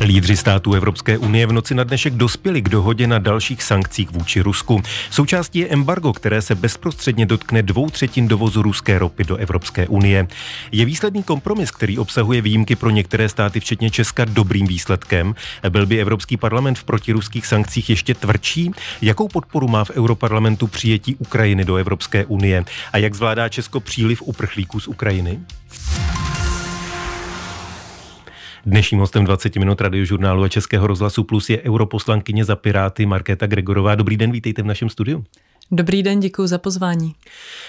Lídři států Evropské unie v noci na dnešek dospěli k dohodě na dalších sankcích vůči Rusku. Součástí je embargo, které se bezprostředně dotkne dvou třetin dovozu ruské ropy do Evropské unie. Je výsledný kompromis, který obsahuje výjimky pro některé státy, včetně Česka, dobrým výsledkem. Byl by Evropský parlament v protiruských sankcích ještě tvrdší? Jakou podporu má v Europarlamentu přijetí Ukrajiny do Evropské unie? A jak zvládá Česko příliv uprchlíků z Ukrajiny? Dnešním hostem 20 minut radiožurnálu a Českého rozhlasu Plus je europoslankyně za Piráty Markéta Gregorová. Dobrý den, vítejte v našem studiu. Dobrý den, děkuji za pozvání.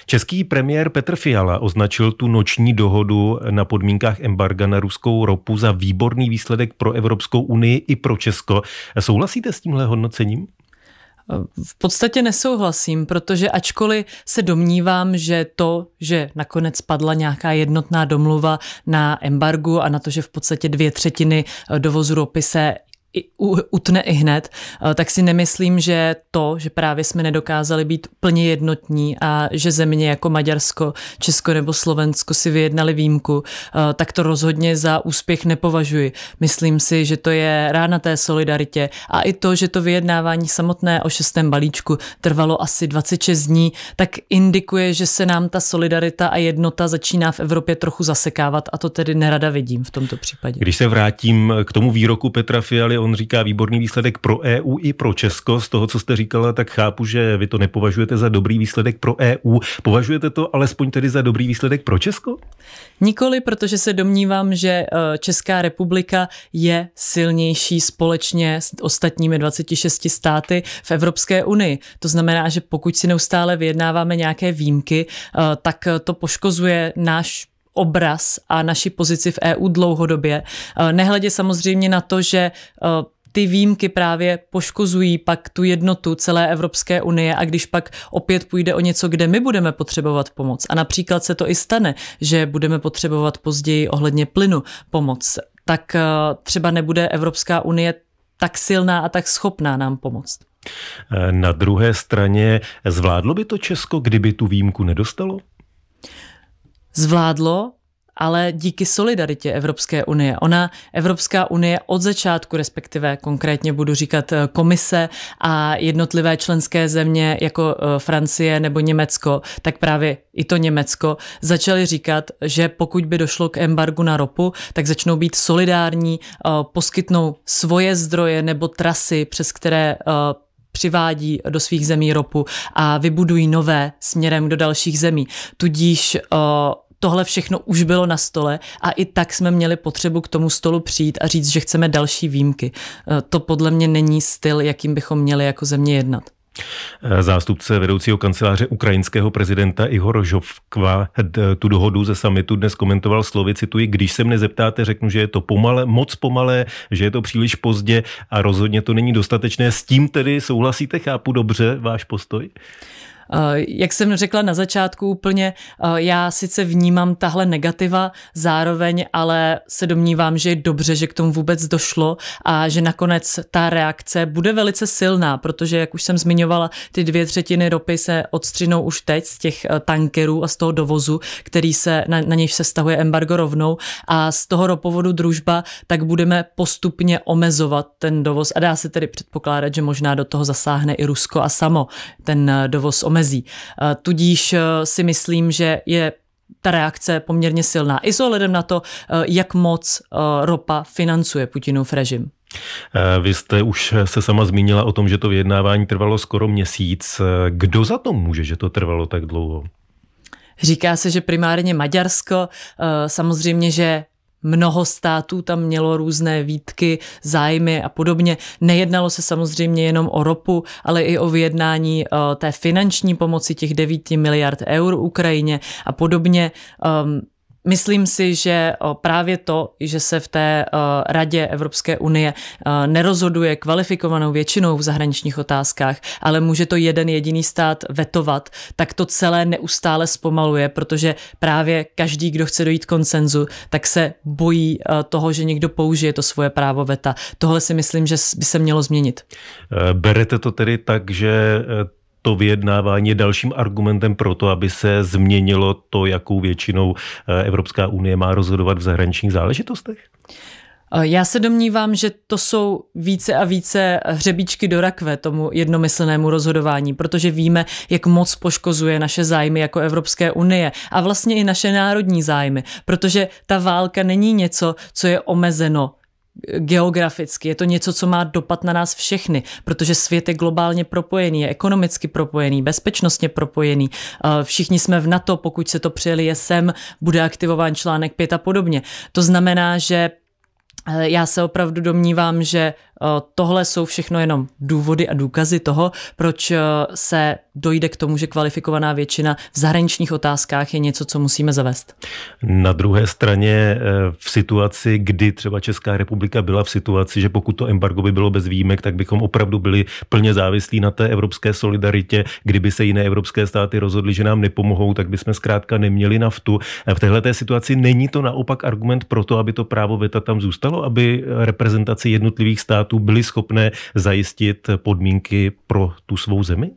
Český premiér Petr Fiala označil tu noční dohodu na podmínkách embarga na ruskou ropu za výborný výsledek pro Evropskou unii i pro Česko. Souhlasíte s tímhle hodnocením? V podstatě nesouhlasím, protože ačkoliv se domnívám, že to, že nakonec padla nějaká jednotná domluva na embargu a na to, že v podstatě dvě třetiny dovozu ropy se i, utne i hned, eh, tak si nemyslím, že to, že právě jsme nedokázali být plně jednotní a že země jako Maďarsko, Česko nebo Slovensko si vyjednali výjimku, eh, tak to rozhodně za úspěch nepovažuji. Myslím si, že to je rána té solidaritě a i to, že to vyjednávání samotné o šestém balíčku trvalo asi 26 dní, tak indikuje, že se nám ta solidarita a jednota začíná v Evropě trochu zasekávat a to tedy nerada vidím v tomto případě. Když se vrátím k tomu výroku Petra Fialy, on říká výborný výsledek pro EU i pro Česko. Z toho, co jste říkala, tak chápu, že vy to nepovažujete za dobrý výsledek pro EU. Považujete to alespoň tedy za dobrý výsledek pro Česko? Nikoli, protože se domnívám, že e, Česká republika je silnější společně s ostatními 26 státy v Evropské unii. To znamená, že pokud si neustále vyjednáváme nějaké výjimky, e, tak e, to poškozuje náš obraz a naši pozici v EU dlouhodobě. Eh, nehledě samozřejmě na to, že eh, ty výjimky právě poškozují pak tu jednotu celé Evropské unie a když pak opět půjde o něco, kde my budeme potřebovat pomoc a například se to i stane, že budeme potřebovat později ohledně plynu pomoc, tak eh, třeba nebude Evropská unie tak silná a tak schopná nám pomoct. Na druhé straně, zvládlo by to Česko, kdyby tu výjimku nedostalo? Zvládlo, ale díky solidaritě Evropské unie. Ona, Evropská unie od začátku, respektive konkrétně budu říkat eh, komise a jednotlivé členské země jako eh, Francie nebo Německo, tak právě i to Německo začaly říkat, že pokud by došlo k embargu na ropu, tak začnou být solidární, eh, poskytnou svoje zdroje nebo trasy, přes které přivádí do svých zemí ropu a vybudují nové směrem do dalších zemí. Tudíž tohle všechno už bylo na stole a i tak jsme měli potřebu k tomu stolu přijít a říct, že chceme další výjimky. E, to podle mě není styl, jakým bychom měli jako země jednat. E, zástupce vedoucího kanceláře ukrajinského prezidenta Ihor Žovkva tu dohodu ze samitu dnes komentoval slovy, cituji, když se mne zeptáte, řeknu, že je to pomale, moc pomalé, že je to příliš pozdě a rozhodně to není dostatečné. S tím tedy souhlasíte, chápu dobře váš postoj? Eh, jak jsem řekla na začátku úplně, eh, já sice vnímám tahle negativa zároveň, ale se domnívám, že je dobře, že k tomu vůbec došlo a že nakonec ta reakce bude velice silná, protože, jak už jsem zmiňovala, ty dvě třetiny ropy se odstřinou už teď z těch eh, tankerů a z toho dovozu, který se, na, na nějž se stahuje embargo rovnou a z toho ropovodu družba, tak budeme postupně omezovat ten dovoz a dá se tedy předpokládat, že možná do toho zasáhne i Rusko a samo ten dovoz omezovat omezí. Eh, tudíž eh, si myslím, že je ta reakce poměrně silná. I s ohledem na to, eh, jak moc ropa financuje Putinův režim. Vy jste už se sama zmínila o tom, že to vyjednávání trvalo skoro měsíc. Kdo za to může, že to trvalo tak dlouho? Říká se, že primárně Maďarsko, samozřejmě, že Mnoho států tam mělo různé výtky, zájmy a podobně. Nejednalo se samozřejmě jenom o ropu, ale i o vyjednání eh, té finanční pomoci těch 9 miliard eur Ukrajině a podobně. Ehm, Myslím si, že eh, právě to, že se v té eh, Radě Evropské unie eh, nerozhoduje kvalifikovanou většinou v zahraničních otázkách, ale může to jeden jediný stát vetovat, tak to celé neustále zpomaluje, protože právě každý, kdo chce dojít koncenzu, tak se bojí toho, že někdo použije to svoje právo veta. Tohle si myslím, že by se mělo změnit. Berete to tedy tak, že to vyjednávání je dalším argumentem pro to, aby se změnilo to, jakou většinou eh, Evropská unie má rozhodovat v zahraničních záležitostech? Eh, já se domnívám, že to jsou více a více hřebíčky do rakve tomu jednomyslnému rozhodování, protože víme, jak moc poškozuje naše zájmy jako Evropské unie a vlastně i naše národní zájmy, protože ta válka není něco, co je omezeno geograficky, je to něco, co má dopad na nás všechny, protože svět je globálně propojený, je ekonomicky propojený, bezpečnostně propojený. Eh, všichni jsme v NATO, pokud se to přelije sem, bude aktivován článek 5 a podobně. To znamená, že eh, já se opravdu domnívám, že Eh, tohle jsou všechno jenom důvody a důkazy toho, proč eh, se dojde k tomu, že kvalifikovaná většina v zahraničních otázkách je něco, co musíme zavést. Na druhé straně eh, v situaci, kdy třeba Česká republika byla v situaci, že pokud to embargo by bylo bez výjimek, tak bychom opravdu byli plně závislí na té evropské solidaritě. Kdyby se jiné evropské státy rozhodly, že nám nepomohou, tak bychom zkrátka neměli naftu. V té situaci není to naopak argument pro to, aby to právo veta tam zůstalo, aby reprezentaci jednotlivých států států byly schopné zajistit podmínky pro tu svou zemi?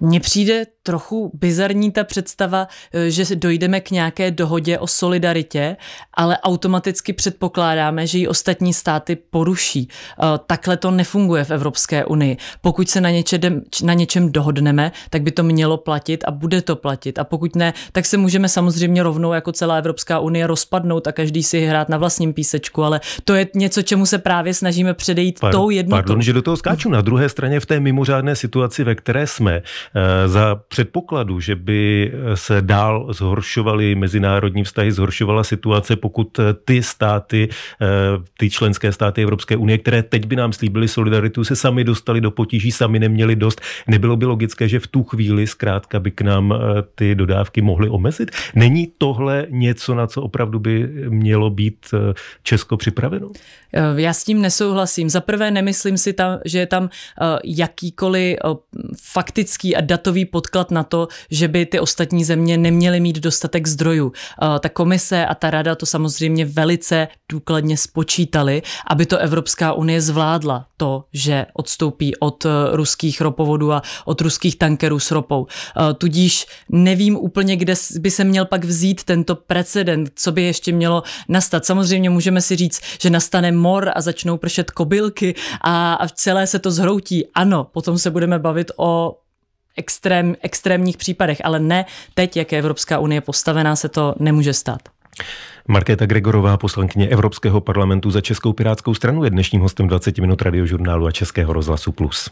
Mně přijde trochu bizarní ta představa, eh, že dojdeme k nějaké dohodě o solidaritě, ale automaticky předpokládáme, že ji ostatní státy poruší. Eh, takhle to nefunguje v Evropské unii. Pokud se na něčem, na něčem dohodneme, tak by to mělo platit a bude to platit. A pokud ne, tak se můžeme samozřejmě rovnou jako celá Evropská unie rozpadnout a každý si hrát na vlastním písečku, ale to je něco, čemu se právě snažíme předejít Par- tou jednotou. Pardon, že do toho skáču. Na druhé straně v té mimořádné situaci, ve které jsme, eh, za předpokladu, že by eh, se dál zhoršovaly mezinárodní vztahy, zhoršovala situace, pokud eh, ty státy, eh, ty členské státy Evropské unie, které teď by nám slíbily solidaritu, se sami dostali do potíží, sami neměli dost. Nebylo by logické, že v tu chvíli zkrátka by k nám ty dodávky mohly omezit? Není tohle něco, na co opravdu by mělo být Česko připraveno? Já s tím nesouhlasím. Za prvé nemyslím si, tam, že je tam jakýkoliv faktický a datový podklad poukazovat na to, že by ty ostatní země neměly mít dostatek zdrojů. Eh, ta komise a ta rada to samozřejmě velice důkladně spočítali, aby to Evropská unie zvládla, to, že odstoupí od eh, ruských ropovodů a od ruských tankerů s ropou. Eh, tudíž nevím úplně, kde by se měl pak vzít tento precedent, co by ještě mělo nastat. Samozřejmě můžeme si říct, že nastane mor a začnou pršet kobylky a, a celé se to zhroutí. Ano, potom se budeme bavit o extrém, extrémních případech, ale ne teď, jak je Evropská unie postavená, se to nemůže stát. Markéta Gregorová, poslankyně Evropského parlamentu za Českou pirátskou stranu, je dnešním hostem 20 minut radiožurnálu a Českého rozhlasu Plus.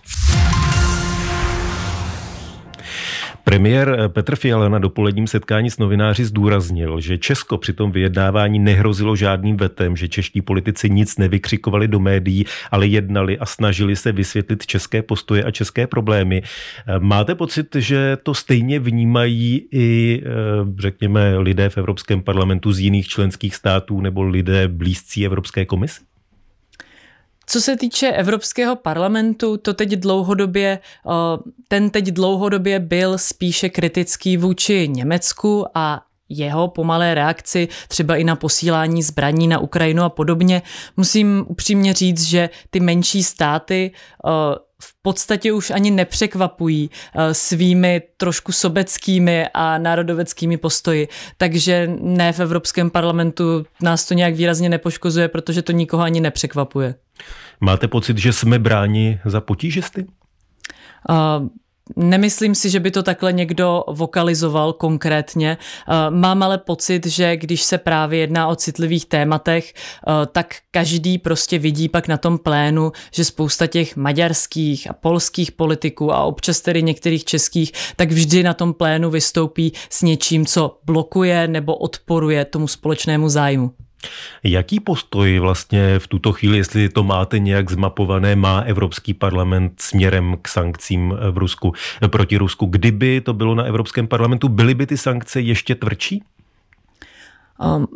Premiér eh, Petr Fiala na dopoledním setkání s novináři zdůraznil, že Česko při tom vyjednávání nehrozilo žádným vetem, že čeští politici nic nevykřikovali do médií, ale jednali a snažili se vysvětlit české postoje a české problémy. Eh, máte pocit, že to stejně vnímají i, eh, řekněme, lidé v Evropském parlamentu z jiných členských států nebo lidé blízcí Evropské komise? Co se týče Evropského parlamentu, to teď dlouhodobě, eh, ten teď dlouhodobě byl spíše kritický vůči Německu a jeho pomalé reakci, třeba i na posílání zbraní na Ukrajinu a podobně. Musím upřímně říct, že ty menší státy eh, v podstatě už ani nepřekvapují eh, svými trošku sobeckými a národoveckými postoji. Takže ne v Evropském parlamentu nás to nějak výrazně nepoškozuje, protože to nikoho ani nepřekvapuje. Máte pocit, že jsme bráni za potížesty? Uh, Nemyslím si, že by to takhle někdo vokalizoval konkrétně. Eh, mám ale pocit, že když se právě jedná o citlivých tématech, eh, tak každý prostě vidí pak na tom plénu, že spousta těch maďarských a polských politiků a občas tedy některých českých, tak vždy na tom plénu vystoupí s něčím, co blokuje nebo odporuje tomu společnému zájmu. Jaký postoj vlastně v tuto chvíli, jestli to máte nějak zmapované, má Evropský parlament směrem k sankcím v Rusku, proti Rusku? Kdyby to bylo na Evropském parlamentu, byly by ty sankce ještě tvrdší? Um.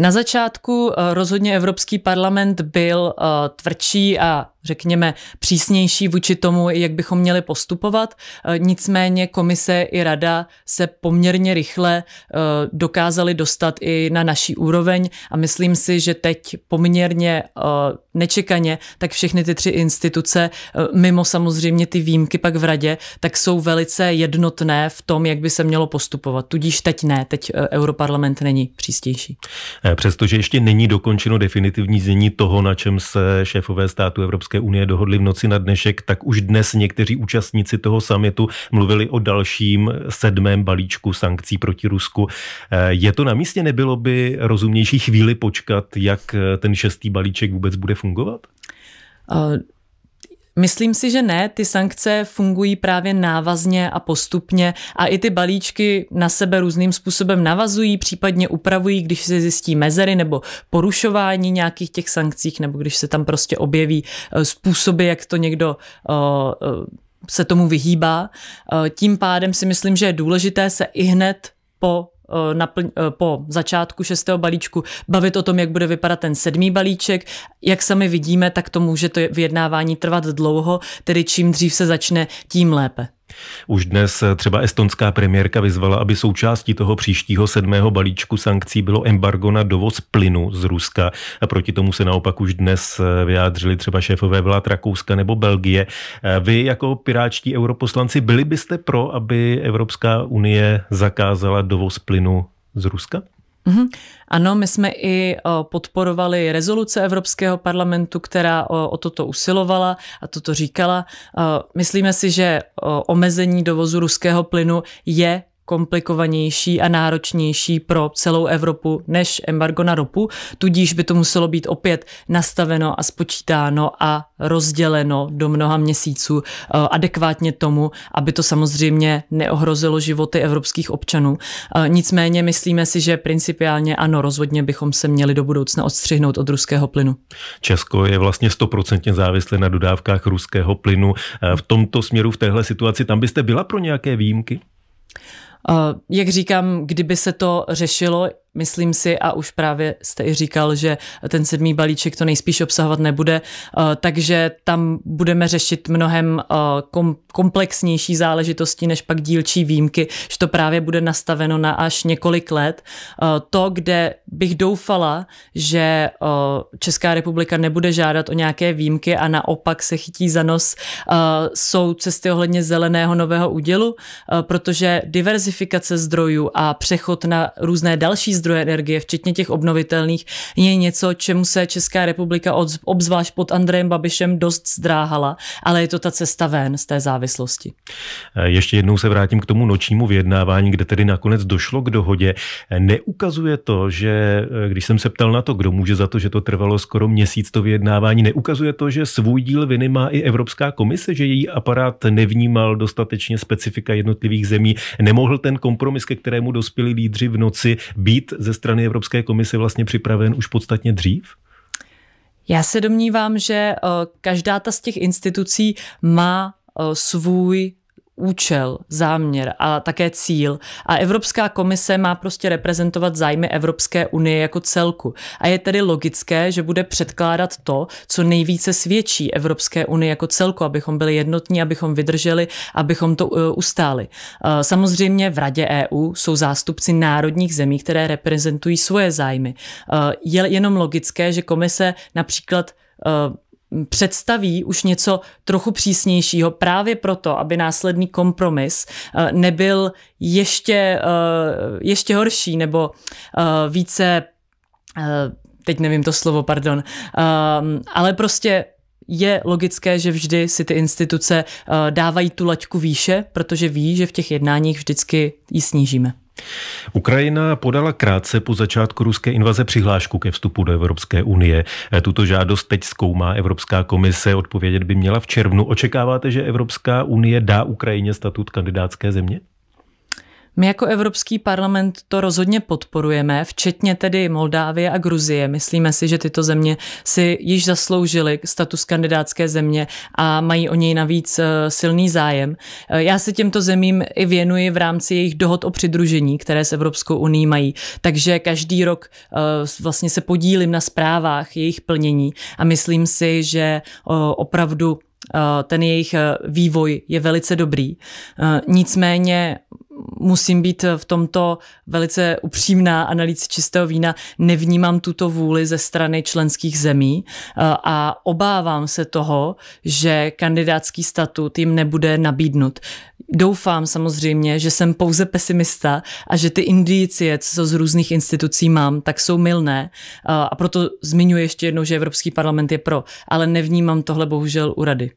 Na začátku uh, rozhodně Evropský parlament byl uh, tvrdší a řekněme, přísnější vůči tomu, jak bychom měli postupovat. Eh, nicméně komise i rada se poměrně rychle eh, dokázali dostat i na naší úroveň a myslím si, že teď poměrně eh, nečekaně, tak všechny ty tři instituce, mimo samozřejmě ty výjimky pak v radě, tak jsou velice jednotné v tom, jak by se mělo postupovat. Tudíž teď ne, teď europarlament není přístější. Přestože ještě není dokončeno definitivní znění toho, na čem se šéfové státu Evropské Evropské unie dohodli v noci na dnešek, tak už dnes někteří účastníci toho samitu mluvili o dalším sedmém balíčku sankcí proti Rusku. Eh, je to na místě? Nebylo by rozumnější chvíli počkat, jak eh, ten šestý balíček vůbec bude fungovat? Eh, Myslím si, že ne. Ty sankce fungují právě návazně a postupně a i ty balíčky na sebe různým způsobem navazují, případně upravují, když se zjistí mezery nebo porušování nějakých těch sankcích, nebo když se tam prostě objeví e, způsoby, jak to někdo e, e, se tomu vyhýbá. Tím pádem si myslím, že je důležité se i hned po Eh, napl- eh, po začátku šestého balíčku bavit o tom, jak bude vypadat ten sedmý balíček. Jak sami vidíme, tak to může to vyjednávání trvat dlouho, tedy čím dřív se začne, tím lépe. Už dnes třeba estonská premiérka vyzvala, aby součástí toho příštího sedmého balíčku sankcí bylo embargo na dovoz plynu z Ruska. A proti tomu se naopak už dnes vyjádřili třeba šéfové vlád Rakouska nebo Belgie. Vy jako piráčtí europoslanci byli byste pro, aby Evropská unie zakázala dovoz plynu z Ruska? Mm-hmm. Ano, my jsme i podporovali rezoluce Evropského parlamentu, která o toto usilovala a toto říkala. Myslíme si, že omezení dovozu ruského plynu je komplikovanější a náročnější pro celou Evropu než embargo na ropu, tudíž by to muselo být opět nastaveno a spočítáno a rozděleno do mnoha měsíců eh, adekvátně tomu, aby to samozřejmě neohrozilo životy evropských občanů. Eh, nicméně myslíme si, že principiálně ano, rozhodně bychom se měli do budoucna odstřihnout od ruského plynu. Česko je vlastně stoprocentně závislé na dodávkách ruského plynu. Eh, v tomto směru, v téhle situaci, tam byste byla pro nějaké výjimky? Eh, jak říkám, kdyby se to řešilo Myslím si, a už právě jste i říkal, že ten sedmý balíček to nejspíš obsahovat nebude, eh, takže tam budeme řešit mnohem eh, komplexnější záležitosti než pak dílčí výjimky, že to právě bude nastaveno na až několik let. Eh, to, kde bych doufala, že Česká republika nebude žádat o nějaké výjimky a naopak se chytí za nos, jsou cesty ohledně zeleného nového údělu, protože diverzifikace zdrojů a přechod na různé další zdroje, zdroje energie, včetně těch obnovitelných, je něco, čemu se Česká republika od, obzvlášť pod Andrejem Babišem dost zdráhala, ale je to ta cesta ven z té závislosti. E, ještě jednou se vrátím k tomu nočnímu vyjednávání, kde tedy nakonec došlo k dohodě. E, neukazuje to, že e, když jsem se ptal na to, kdo může za to, že to trvalo skoro měsíc to vyjednávání, neukazuje to, že svůj díl viny má i Evropská komise, že její aparát nevnímal dostatečně specifika jednotlivých zemí, nemohl ten kompromis, ke kterému dospěli lídři v noci, být ze strany Evropské komise vlastně připraven už podstatně dřív? Já se domnívám, že eh, každá ta z těch institucí má eh, svůj účel, záměr a také cíl. A Evropská komise má prostě reprezentovat zájmy Evropské unie jako celku. A je tedy logické, že bude předkládat to, co nejvíce svědčí Evropské unii jako celku, abychom byli jednotní, abychom vydrželi, abychom to e, ustáli. E, samozřejmě v Radě EU jsou zástupci národních zemí, které reprezentují svoje zájmy. E, je jenom logické, že komise například představí už něco trochu přísnějšího právě proto, aby následný kompromis eh, nebyl ještě, eh, ještě horší nebo eh, více, teď nevím to slovo, pardon, ale prostě je logické, že vždy si ty instituce dávají tu laťku výše, protože ví, že v těch jednáních vždycky ji snížíme. Ukrajina podala krátce po začátku ruské invaze přihlášku ke vstupu do Evropské unie. E, tuto žádost teď zkoumá Evropská komise, odpovědět by měla v červnu. Očekáváte, že Evropská unie dá Ukrajině statut kandidátské země? My jako Evropský parlament to rozhodně podporujeme, včetně tedy Moldávie a Gruzie. Myslíme si, že tyto země si již zasloužily status kandidátské země a mají o něj navíc eh, silný zájem. Eh, já se těmto zemím i věnuji v rámci jejich dohod o přidružení, které s Evropskou unii mají. Takže každý rok eh, vlastně se podílím na zprávách jejich plnění a myslím si, že opravdu Eh, ten jejich eh, vývoj je velice dobrý. Eh, nicméně musím být v tomto velice upřímná analýze čistého vína. Nevnímám tuto vůli ze strany členských zemí a obávám se toho, že kandidátský statut jim nebude nabídnut. Doufám samozřejmě, že jsem pouze pesimista a že ty indicie, co z různých institucí mám, tak jsou milné. A proto zmiňuji ještě jednou, že Evropský parlament je pro, ale nevnímám tohle bohužel u rady.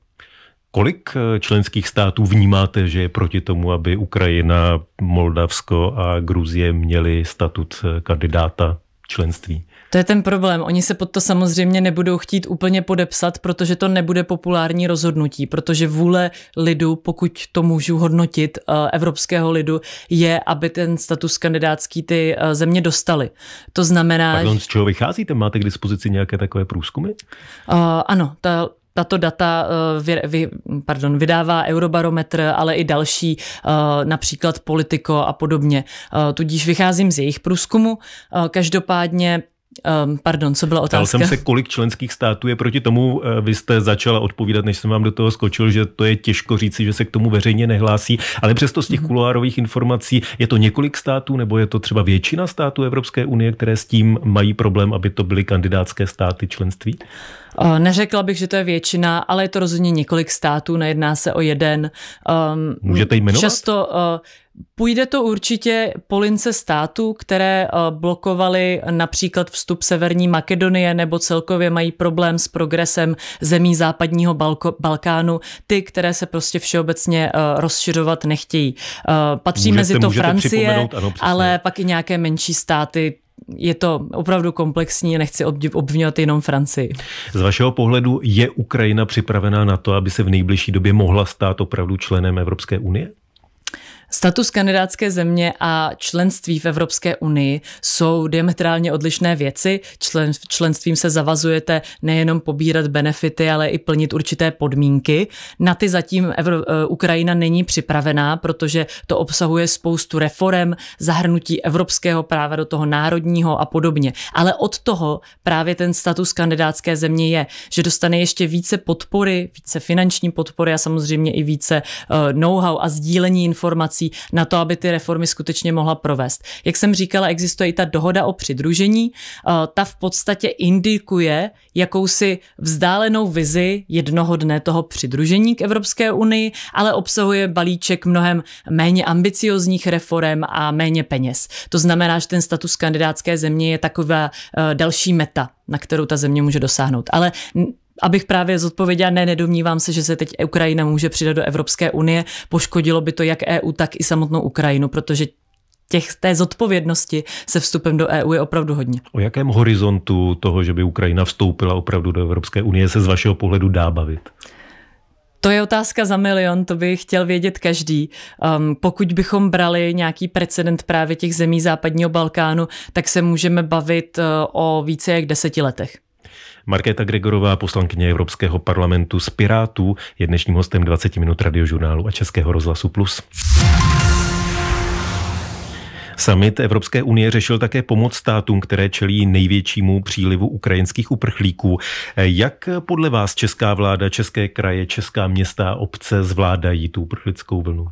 Kolik eh, členských států vnímáte, že je proti tomu, aby Ukrajina, Moldavsko a Gruzie měli statut eh, kandidáta členství? To je ten problém. Oni se pod to samozřejmě nebudou chtít úplně podepsat, protože to nebude populární rozhodnutí, protože vůle lidu, pokud to můžu hodnotit, eh, evropského lidu, je, aby ten status kandidátský ty eh, země dostali. To znamená... Pardon, z čeho vycházíte? Máte k dispozici nějaké takové průzkumy? Uh, ano, ta, tato data vy, vy, pardon, vydává Eurobarometr, ale i další, například Politico a podobně. Tudíž vycházím z jejich průzkumu. Každopádně Um, pardon, co byla otázka? Ptal jsem se, kolik členských států je proti tomu. Eh, vy jste začala odpovídat, než jsem vám do toho skočil, že to je těžko říci, že se k tomu veřejně nehlásí, ale přesto z těch mhm. kuloárových informací je to několik států, nebo je to třeba většina států Evropské unie, které s tím mají problém, aby to byly kandidátské státy členství? Uh, Eh, neřekla bych, že to je většina, ale je to rozhodně několik států, nejedná se o jeden. Ehm, můžete jmenovat? Často eh, Půjde to určitě po lince států, které eh, blokovaly například vstup Severní Makedonie nebo celkově mají problém s progresem zemí západního Balko- Balkánu, ty, které se prostě všeobecně rozšiřovat nechtějí. Patří můžete, mezi to Francie, ano, ale pak i nějaké menší státy, je to opravdu komplexní, nechci obvinovat jenom Francii. Z vašeho pohledu je Ukrajina připravená na to, aby se v nejbližší době mohla stát opravdu členem Evropské unie? Status kandidátské země a členství v Evropské unii jsou diametrálně odlišné věci. Člen, členstvím se zavazujete nejenom pobírat benefity, ale i plnit určité podmínky. Na ty zatím Evro, eh, Ukrajina není připravená, protože to obsahuje spoustu reform, zahrnutí evropského práva do toho národního a podobně. Ale od toho právě ten status kandidátské země je, že dostane ještě více podpory, více finanční podpory a samozřejmě i více eh, know-how a sdílení informací financí na to, aby ty reformy skutečně mohla provést. Jak jsem říkala, existuje i ta dohoda o přidružení. Eh, ta v podstatě indikuje jakousi vzdálenou vizi jednoho dne toho přidružení k Evropské unii, ale obsahuje balíček mnohem méně ambiciozních reform a méně peněz. To znamená, že ten status kandidátské země je taková eh, další meta na kterou ta země může dosáhnout. Ale abych právě zodpověděla, ne, nedomnívám se, že se teď Ukrajina může přidat do Evropské unie. Poškodilo by to jak EU, tak i samotnou Ukrajinu, protože těch, té zodpovědnosti se vstupem do EU je opravdu hodně. O jakém horizontu toho, že by Ukrajina vstoupila opravdu do Evropské unie, se z vašeho pohledu dá bavit? To je otázka za milion, to by chtěl vědět každý. Um, pokud bychom brali nějaký precedent právě těch zemí západního Balkánu, tak se můžeme bavit uh, o více jak deseti letech. Markéta Gregorová, poslankyně Evropského parlamentu z Pirátů, je dnešním hostem 20 minut radiožurnálu a Českého rozhlasu Plus. Summit Evropské unie řešil také pomoc státům, které čelí největšímu přílivu ukrajinských uprchlíků. Jak podle vás česká vláda, české kraje, česká města, obce zvládají tu uprchlickou vlnu?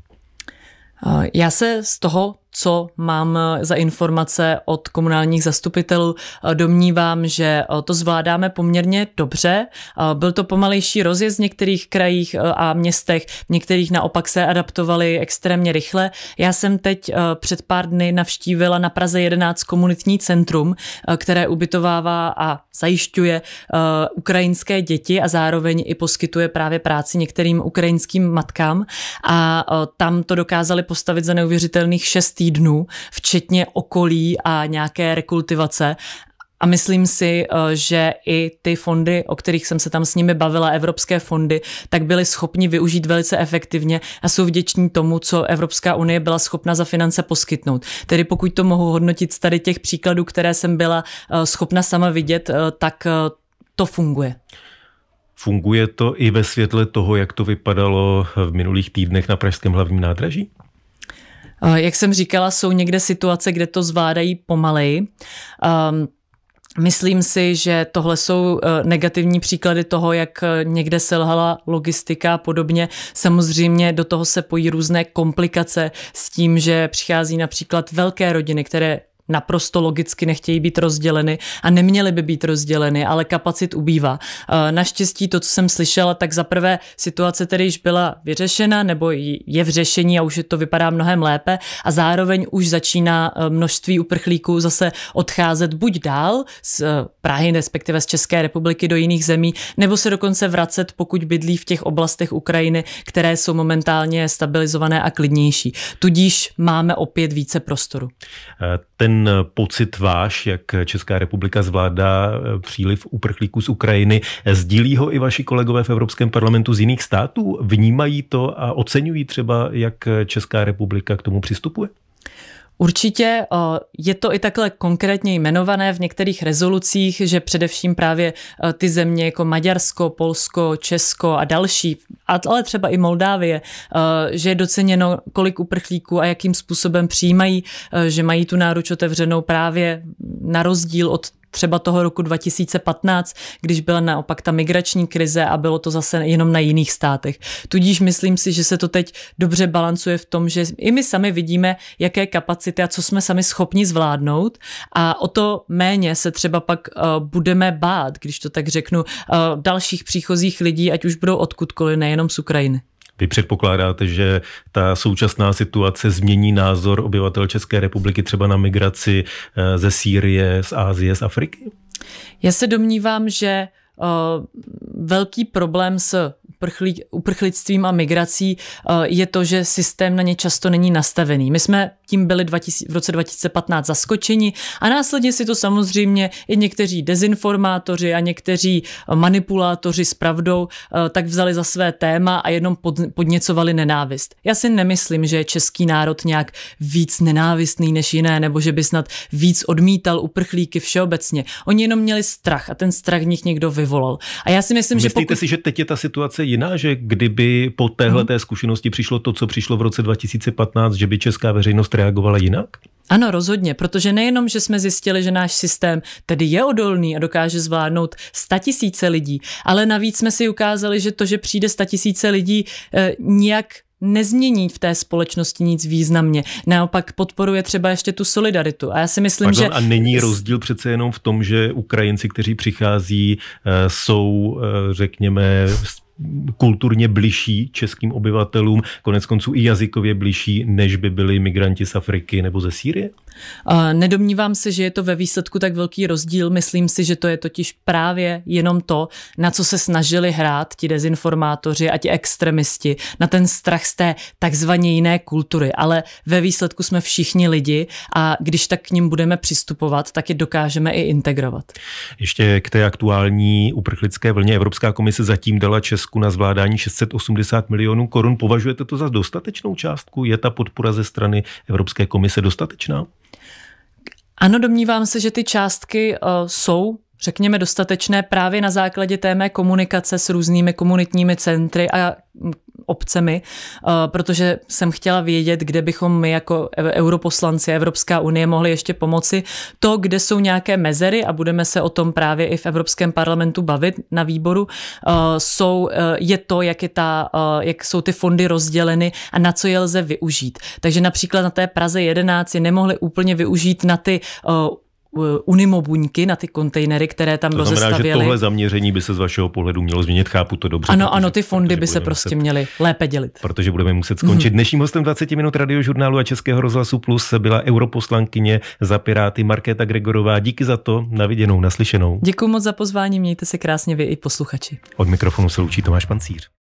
Já se z toho co mám eh, za informace od komunálních zastupitelů, eh, domnívám, že eh, to zvládáme poměrně dobře. Byl to pomalejší rozjezd v některých krajích a městech, v některých naopak se adaptovali extrémně rychle. Já jsem teď před pár dny navštívila na Praze 11 komunitní centrum, které ubytovává a zajišťuje ukrajinské děti a zároveň i poskytuje právě práci některým ukrajinským matkám a tam to dokázali postavit za neuvěřitelných šest týdnů, včetně okolí a nějaké rekultivace. A myslím si, eh, že i ty fondy, o kterých jsem se tam s nimi bavila, evropské fondy, tak byly schopni využít velice efektivně a jsou vděční tomu, co Evropská unie byla schopna za finance poskytnout. Tedy pokud to mohu hodnotit z tady těch příkladů, které jsem byla eh, schopna sama vidět, eh, tak to funguje. Funguje to i ve světle toho, jak to vypadalo v minulých týdnech na Pražském hlavním nádraží? Eh, jak jsem říkala, jsou někde situace, kde to zvládají pomaleji. Um, Myslím si, že tohle jsou eh, negativní příklady toho, jak eh, někde selhala logistika a podobně. Samozřejmě do toho se pojí různé komplikace s tím, že přichází například velké rodiny, které naprosto logicky nechtějí být rozděleny a neměly by být rozděleny, ale kapacit ubývá. Eh, naštěstí to, co jsem slyšela, tak zaprvé situace tedy již byla vyřešena nebo je v řešení a už to vypadá mnohem lépe a zároveň už začíná eh, množství uprchlíků zase odcházet buď dál z eh, Prahy, respektive z České republiky do jiných zemí, nebo se dokonce vracet, pokud bydlí v těch oblastech Ukrajiny, které jsou momentálně stabilizované a klidnější. Tudíž máme opět více prostoru. Ten ten pocit váš, jak Česká republika zvládá eh, příliv uprchlíků z Ukrajiny, sdílí ho i vaši kolegové v Evropském parlamentu z jiných států? Vnímají to a oceňují třeba, jak Česká republika k tomu přistupuje? Určitě eh, je to i takhle konkrétně jmenované v některých rezolucích, že především právě eh, ty země jako Maďarsko, Polsko, Česko a další, ale třeba i Moldávie, eh, že je doceněno, kolik uprchlíků a jakým způsobem přijímají, že mají tu náruč otevřenou právě na rozdíl od třeba toho roku 2015, když byla naopak ta migrační krize a bylo to zase jenom na jiných státech. Tudíž myslím si, že se to teď dobře balancuje v tom, že i my sami vidíme, jaké kapacity a co jsme sami schopni zvládnout a o to méně se třeba pak uh, budeme bát, když to tak řeknu, uh, dalších příchozích lidí, ať už budou odkudkoliv, nejenom z Ukrajiny. Vy předpokládáte, že ta současná situace změní názor obyvatel České republiky třeba na migraci eh, ze Sýrie, z Ázie, z Afriky? Já se domnívám, že Eh, velký problém s uprchlí, uprchlictvím a migrací eh, je to, že systém na ně často není nastavený. My jsme tím byli v roce 2015 zaskočeni a následně si to samozřejmě i někteří dezinformátoři a někteří eh, manipulátoři s pravdou tak vzali za své téma a jenom pod, podněcovali nenávist. Já si nemyslím, že je český národ nějak víc nenávistný než jiné, nebo že by snad víc odmítal uprchlíky všeobecně. Oni jenom měli strach a ten strach v nich někdo vyvolal vyvolal. A já si myslím, Myslíte že pokud... si, že teď je ta situace jiná, že kdyby po téhle té zkušenosti přišlo to, co přišlo v roce 2015, že by česká veřejnost reagovala jinak? Ano, rozhodně, protože nejenom, že jsme zjistili, že náš systém tedy je odolný a dokáže zvládnout statisíce lidí, ale navíc jsme si ukázali, že to, že přijde statisíce lidí, eh, nějak nezmění v té společnosti nic významně. Naopak podporuje třeba ještě tu solidaritu. A já si myslím, Pardon, že... A není rozdíl přece jenom v tom, že Ukrajinci, kteří přichází, eh, jsou, eh, řekněme, kulturně bližší českým obyvatelům, konec konců i jazykově bližší, než by byli migranti z Afriky nebo ze Sýrie? Nedomnívám se, že je to ve výsledku tak velký rozdíl. Myslím si, že to je totiž právě jenom to, na co se snažili hrát ti dezinformátoři a ti extremisti, na ten strach z té takzvaně jiné kultury. Ale ve výsledku jsme všichni lidi a když tak k ním budeme přistupovat, tak je dokážeme i integrovat. Ještě k té aktuální uprchlické vlně Evropská komise zatím dala Česku Česku na zvládání 680 milionů korun. Považujete to za dostatečnou částku? Je ta podpora ze strany Evropské komise dostatečná? Ano, domnívám se, že ty částky uh, jsou řekněme, dostatečné právě na základě té mé komunikace s různými komunitními centry a obcemi, eh, protože jsem chtěla vědět, kde bychom my jako e-, europoslanci Evropská unie mohli ještě pomoci. To, kde jsou nějaké mezery a budeme se o tom právě i v Evropském parlamentu bavit na výboru, eh, jsou, eh, je to, jak, je ta, jak jsou ty fondy rozděleny a na co je lze využít. Takže například na té Praze 11 je nemohli úplně využít na ty unimobuňky na ty kontejnery, které tam to Znamená, že tohle zaměření by se z vašeho pohledu mělo změnit, chápu to dobře. Ano, protože, ano, ty fondy by se prostě muset, měly lépe dělit. Protože budeme muset mhm. skončit. Mm-hmm. Dnešním hostem 20 minut radiožurnálu a Českého rozhlasu Plus byla europoslankyně za Piráty Markéta Gregorová. Díky za to, naviděnou, naslyšenou. Děkuji moc za pozvání, mějte se krásně vy i posluchači. Od mikrofonu se loučí Tomáš Pancíř.